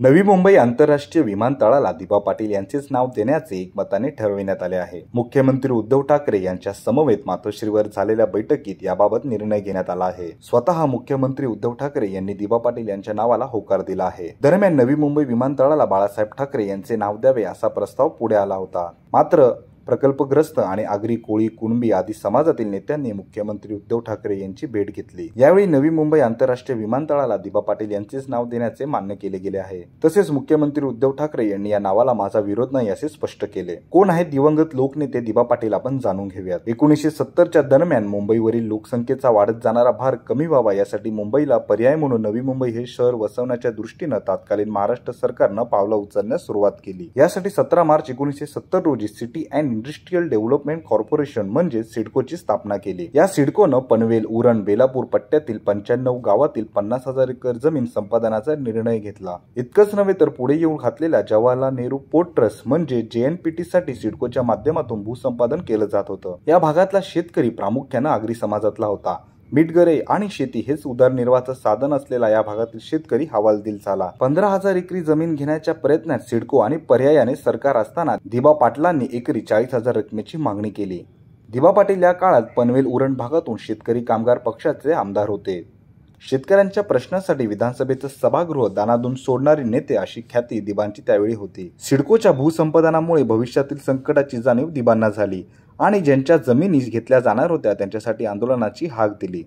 नवी मुंबई आंतरराष्ट्रीय विमानतळाला दीपा पाटील यांचेच नाव देण्याचे एकमताने ठरविण्यात आले आहे मुख्यमंत्री उद्धव ठाकरे यांच्या समवेत मातोश्रीवर झालेल्या बैठकीत याबाबत निर्णय घेण्यात आला आहे स्वतः मुख्यमंत्री उद्धव ठाकरे यांनी दीपा पाटील यांच्या नावाला होकार दिला आहे दरम्यान नवी मुंबई विमानतळाला बाळासाहेब ठाकरे यांचे नाव द्यावे असा प्रस्ताव पुढे आला होता मात्र प्रकल्पग्रस्त आणि आगरी कोळी कुणबी आदी समाजातील नेत्यांनी मुख्यमंत्री उद्धव ठाकरे यांची भेट घेतली यावेळी नवी मुंबई आंतरराष्ट्रीय विमानतळाला दिबा पाटील यांचेच नाव देण्याचे मान्य केले गेले आहे तसेच मुख्यमंत्री उद्धव ठाकरे यांनी या नावाला माझा विरोध नाही असे स्पष्ट केले कोण आहेत दिवंगत लोकनेते दिबा पाटील आपण जाणून घेऊयात एकोणीसशे सत्तरच्या दरम्यान मुंबईवरील लोकसंख्येचा वाढत जाणारा भार कमी व्हावा यासाठी मुंबईला पर्याय म्हणून नवी मुंबई हे शहर वसवण्याच्या दृष्टीनं तत्कालीन महाराष्ट्र सरकारनं पावलं उचलण्यास सुरुवात केली यासाठी सतरा मार्च एकोणीसशे सत्तर रोजी City and Industrial Development Corporation म्हणजे सिडकोची स्थापना केली या सिडकोनं पनवेल उरण बेलापूर पट्ट्यातील पंच्याण्णव गावातील पन्नास हजार एकर जमीन संपादनाचा निर्णय घेतला इतकंच नव्हे तर पुढे येऊन घातलेल्या जवाहरलाल नेहरू पोर्ट ट्रस्ट म्हणजे जेएनपीटी साठी सिडकोच्या माध्यमातून भूसंपादन केलं जात होतं या भागातला शेतकरी प्रामुख्यानं आगरी समाजातला होता मिटगरे आणि शेती हेच उदरनिर्वाहाचं साधन असलेला या भागातील शेतकरी हवालदिल झाला पंधरा हजार एकरी जमीन घेण्याच्या प्रयत्नात सिडको आणि पर्यायाने सरकार असताना दिबा पाटलांनी एकरी चाळीस हजार रकमेची मागणी केली दिबा पाटील या काळात पनवेल उरण भागातून शेतकरी कामगार पक्षाचे आमदार होते शेतकऱ्यांच्या प्रश्नासाठी विधानसभेचं सभागृह दानादून सोडणारे नेते अशी ख्याती दिबांची त्यावेळी होती सिडकोच्या भूसंपादनामुळे भविष्यातील संकटाची जाणीव दिबांना झाली आणि ज्यांच्या जमिनी घेतल्या जाणार होत्या त्यांच्यासाठी आंदोलनाची हाक दिली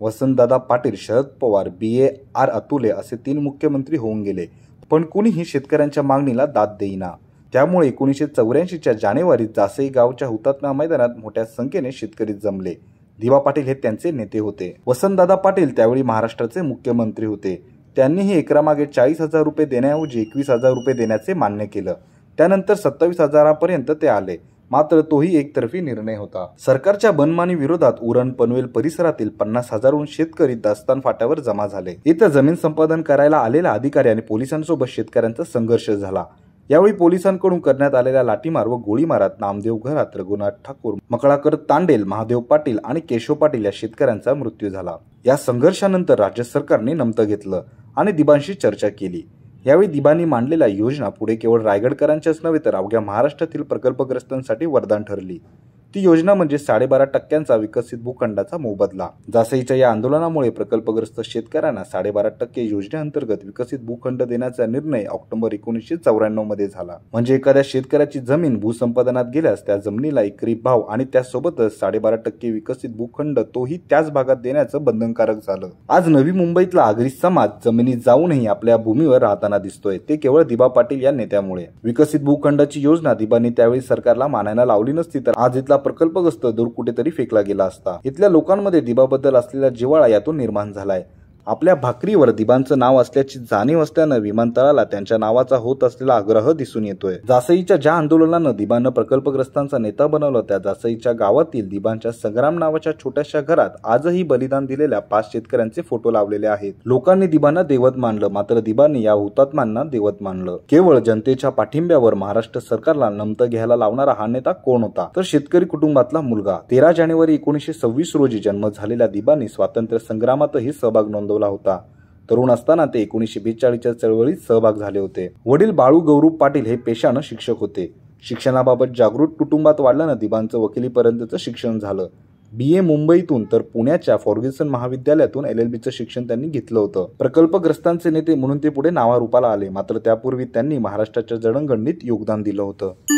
Vasantdada Patil Sharad Pawar B A R Antulay असे तीन मुख्यमंत्री होऊन गेले पण कुणीही शेतकऱ्यांच्या मागणीला दाद देईना त्यामुळे एकोणीसशे चौऱ्याऐंशीच्या जानेवारीत जासई गावच्या हुतात्मा मैदानात मोठ्या संख्येने शेतकरी जमले दिवा पाटील हे त्यांचे नेते होते वसंतदादा पाटील त्यावेळी महाराष्ट्राचे मुख्यमंत्री होते त्यांनीही एकरामागे चाळीस हजार रुपये देण्याऐवजी एकवीस हजार रुपये देण्याचे मान्य केलं त्यानंतर सत्तावीस हजारापर्यंत ते आले मात्र तोही एकतर्फी निर्णय होता सरकारच्या बनमानी विरोधात उरण पनवेल परिसरातील पन्नास हजारहून शेतकरी दास्तान फाट्यावर जमा झाले इथं जमीन संपादन करायला आलेला अधिकारी आणि पोलिसांसोबत शेतकऱ्यांचा संघर्ष झाला यावेळी पोलिसांकडून करण्यात आलेल्या लाठीमार व गोळीमारात नामदेव घरात रघुनाथ ठाकूर मकळाकर तांडेल महादेव पाटील आणि केशव पाटील या शेतकऱ्यांचा मृत्यू झाला या संघर्षानंतर राज्य सरकारने नमतं घेतलं आणि दिबांशी चर्चा केली यावेळी दिबांनी मांडलेल्या योजना पुढे केवळ रायगडकरांच्याच नव्हे तर अवघ्या महाराष्ट्रातील प्रकल्पग्रस्तांसाठी वरदान ठरली ती योजना म्हणजे साडेबारा टक्क्यांचा विकसित भूखंडाचा मोबदला जासईच्या या आंदोलनामुळे प्रकल्पग्रस्त शेतकऱ्यांना साडेबारा टक्के योजनेअंतर्गत विकसित भूखंड देण्याचा निर्णय ऑक्टोबर एकोणीसशे चौऱ्याण्णव मध्ये झाला म्हणजे एखाद्या शेतकऱ्याची जमीन भूसंपादनात गेल्यास त्या जमिनीला एकरी भाव आणि त्यासोबतच साडेबारा टक्के विकसित भूखंड तोही त्याच भागात देण्याचं बंधनकारक झालं आज नवी मुंबईतला आगरी समाज जमिनीत जाऊनही आपल्या भूमीवर राहताना दिसतोय ते केवळ दिबा पाटील या नेत्यामुळे विकसित भूखंडाची योजना दिबांनी त्यावेळी सरकारला मानायला लावली नसती तर आज इथला प्रकल्पग्रस्त दूर कुठेतरी फेकला गेला असता इथल्या लोकांमध्ये दिबाबद्दल असलेला जिवाळा यातून निर्माण झालाय आपल्या भाकरीवर दिबांचं नाव असल्याची जाणीव असल्यानं विमानतळाला त्यांच्या नावाचा होत असलेला आग्रह दिसून येतोय जासईच्या ज्या आंदोलनानं दिबांना प्रकल्पग्रस्तांचा नेता बनवलं त्या जासईच्या गावातील दिबांच्या संग्राम नावाच्या छोट्याशा घरात आजही बलिदान दिलेल्या पाच शेतकऱ्यांचे फोटो लावलेले आहेत लोकांनी दिबांना देवत मानलं मात्र दिबांनी या हुतात्म्यांना देवत मानलं केवळ जनतेच्या पाठिंब्यावर महाराष्ट्र सरकारला नमत घ्यायला लावणारा हा नेता कोण होता तर शेतकरी कुटुंबातला मुलगा तेरा जानेवारी एकोणीशे सव्वीस रोजी जन्म झालेल्या दिबांनी स्वातंत्र्य संग्रामातही सहभाग नोंदवला नोंदवला होता तरुण असताना ते एकोणीसशे बेचाळीसच्या चळवळीत सहभाग झाले होते वडील बाळू गौरव पाटील हे पेशानं शिक्षक होते शिक्षणाबाबत जागृत कुटुंबात वाढल्यानं दिबांचं वकिलीपर्यंतचं शिक्षण झालं बी ए मुंबईतून तर पुण्याच्या फॉर्ग्युसन महाविद्यालयातून एल एल बीचं शिक्षण त्यांनी घेतलं होतं प्रकल्पग्रस्तांचे नेते म्हणून ते पुढे नावारूपाला आले मात्र त्यापूर्वी त्यांनी महाराष्ट्राच्या जडणघडणीत योगदान दिलं होतं